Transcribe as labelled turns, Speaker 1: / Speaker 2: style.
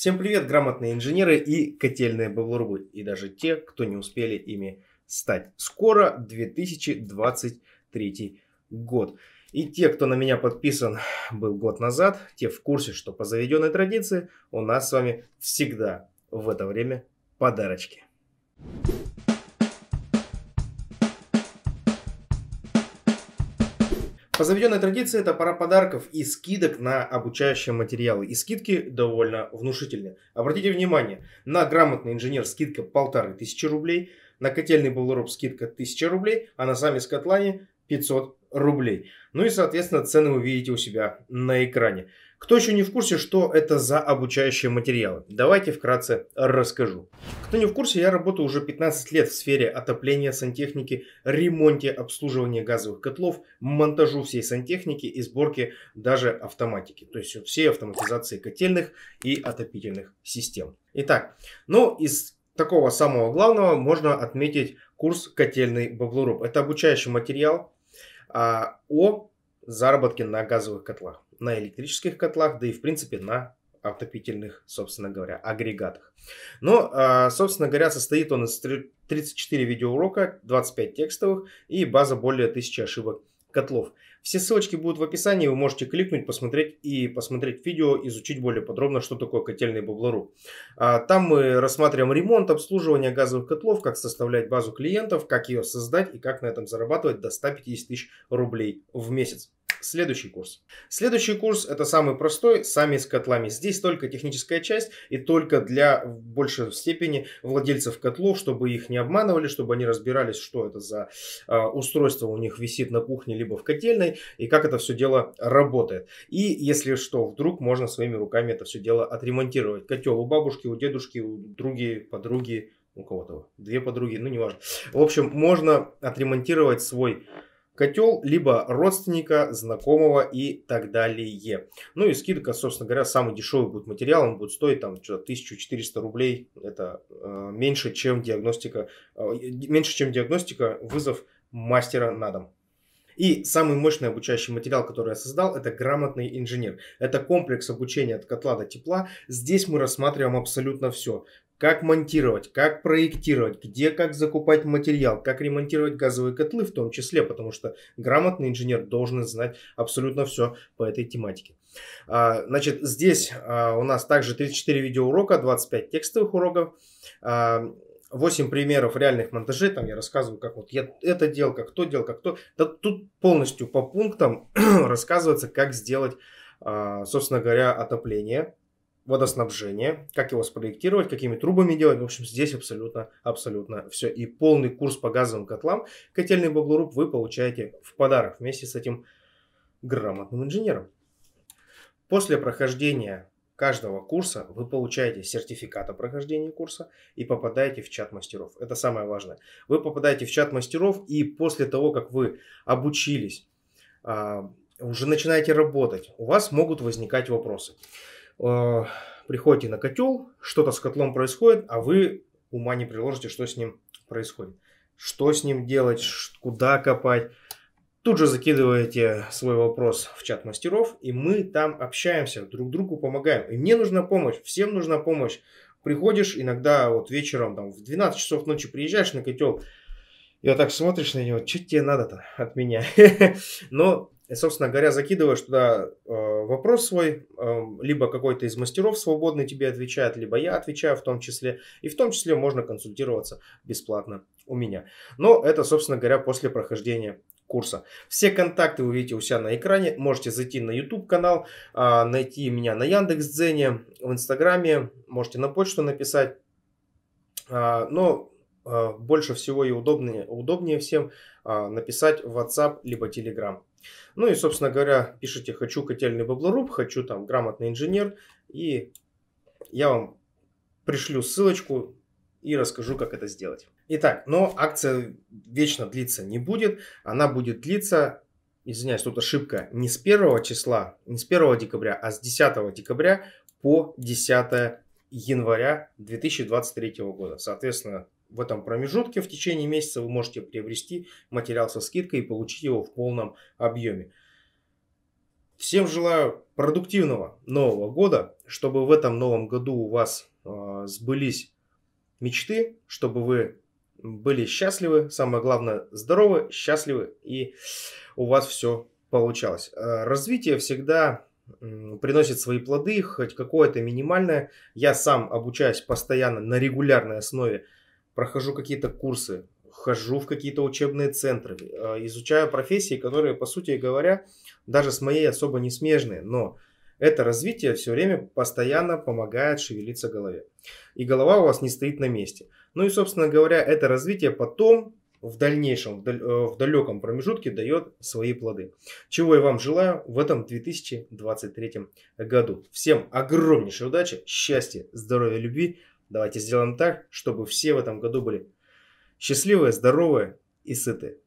Speaker 1: Всем привет, грамотные инженеры и котельные баблурбы, и даже те, кто не успели ими стать. Скоро 2023 год. И те, кто на меня подписан был год назад, те в курсе, что по заведенной традиции у нас с вами всегда в это время подарочки. По заведенной традиции это пара подарков и скидок на обучающие материалы. И скидки довольно внушительные. Обратите внимание, на грамотный инженер скидка полторы тысячи рублей, на котельный болороб скидка 1000 рублей, а на сами скотлане 500 рублей. Ну и, соответственно, цены вы видите у себя на экране. Кто еще не в курсе, что это за обучающие материалы? Давайте вкратце расскажу. Кто не в курсе, я работаю уже 15 лет в сфере отопления сантехники, ремонте, обслуживания газовых котлов, монтажу всей сантехники и сборки даже автоматики. То есть всей автоматизации котельных и отопительных систем. Итак, ну из такого самого главного можно отметить курс «Котельный баблоруб». Это обучающий материал а, о заработке на газовых котлах на электрических котлах, да и, в принципе, на отопительных, собственно говоря, агрегатах. Но, а, собственно говоря, состоит он из 34 видеоурока, 25 текстовых и база более 1000 ошибок котлов. Все ссылочки будут в описании, вы можете кликнуть, посмотреть и посмотреть видео, изучить более подробно, что такое котельный баблору. А, там мы рассматриваем ремонт, обслуживание газовых котлов, как составлять базу клиентов, как ее создать и как на этом зарабатывать до 150 тысяч рублей в месяц. Следующий курс. Следующий курс это самый простой, сами с котлами. Здесь только техническая часть и только для в большей степени владельцев котлов, чтобы их не обманывали, чтобы они разбирались, что это за э, устройство у них висит на кухне либо в котельной и как это все дело работает. И если что, вдруг можно своими руками это все дело отремонтировать. Котел у бабушки, у дедушки, у други, подруги, у кого-то, две подруги, ну неважно. В общем, можно отремонтировать свой котел, либо родственника, знакомого и так далее. Ну и скидка, собственно говоря, самый дешевый будет материал, он будет стоить там что-то 1400 рублей, это э, меньше, чем диагностика, э, меньше, чем диагностика, вызов мастера на дом. И самый мощный обучающий материал, который я создал, это грамотный инженер. Это комплекс обучения от котла до тепла. Здесь мы рассматриваем абсолютно все как монтировать, как проектировать, где как закупать материал, как ремонтировать газовые котлы в том числе, потому что грамотный инженер должен знать абсолютно все по этой тематике. А, значит, здесь а, у нас также 34 видеоурока, 25 текстовых уроков. 8 а, примеров реальных монтажей, там я рассказываю, как вот я это делал, как то делал, как то. Да, тут полностью по пунктам рассказывается, как сделать, собственно говоря, отопление водоснабжение, как его спроектировать, какими трубами делать. В общем, здесь абсолютно, абсолютно все. И полный курс по газовым котлам котельный Баблоруб вы получаете в подарок вместе с этим грамотным инженером. После прохождения каждого курса вы получаете сертификат о прохождении курса и попадаете в чат мастеров. Это самое важное. Вы попадаете в чат мастеров и после того, как вы обучились, а, уже начинаете работать, у вас могут возникать вопросы. Э, приходите на котел, что-то с котлом происходит, а вы ума не приложите, что с ним происходит. Что с ним делать, куда копать. Тут же закидываете свой вопрос в чат мастеров, и мы там общаемся, друг другу помогаем. И мне нужна помощь, всем нужна помощь. Приходишь иногда вот вечером, там, в 12 часов ночи приезжаешь на котел, и вот так смотришь на него, что тебе надо-то от меня? Но и, собственно говоря, закидываешь туда э, вопрос свой, э, либо какой-то из мастеров свободный тебе отвечает, либо я отвечаю в том числе. И в том числе можно консультироваться бесплатно у меня. Но это, собственно говоря, после прохождения курса. Все контакты вы видите у себя на экране. Можете зайти на YouTube канал, э, найти меня на Яндекс.Дзене, в Инстаграме, можете на почту написать. Э, но а, больше всего и удобнее, удобнее всем а, написать в WhatsApp либо Telegram. Ну и, собственно говоря, пишите «хочу котельный баблоруб», «хочу там грамотный инженер», и я вам пришлю ссылочку и расскажу, как это сделать. Итак, но акция вечно длиться не будет, она будет длиться извиняюсь, тут ошибка, не с 1 числа, не с 1 декабря, а с 10 декабря по 10 января 2023 года. Соответственно, в этом промежутке в течение месяца вы можете приобрести материал со скидкой и получить его в полном объеме. Всем желаю продуктивного Нового года, чтобы в этом Новом году у вас э, сбылись мечты, чтобы вы были счастливы, самое главное, здоровы, счастливы и у вас все получалось. А, развитие всегда приносит свои плоды, хоть какое-то минимальное. Я сам обучаюсь постоянно на регулярной основе, прохожу какие-то курсы, хожу в какие-то учебные центры, э, изучаю профессии, которые, по сути говоря, даже с моей особо не смежные, но это развитие все время постоянно помогает шевелиться голове. И голова у вас не стоит на месте. Ну и, собственно говоря, это развитие потом в дальнейшем, э, в далеком промежутке дает свои плоды. Чего я вам желаю в этом 2023 году. Всем огромнейшей удачи, счастья, здоровья, любви. Давайте сделаем так, чтобы все в этом году были счастливые, здоровые и сытые.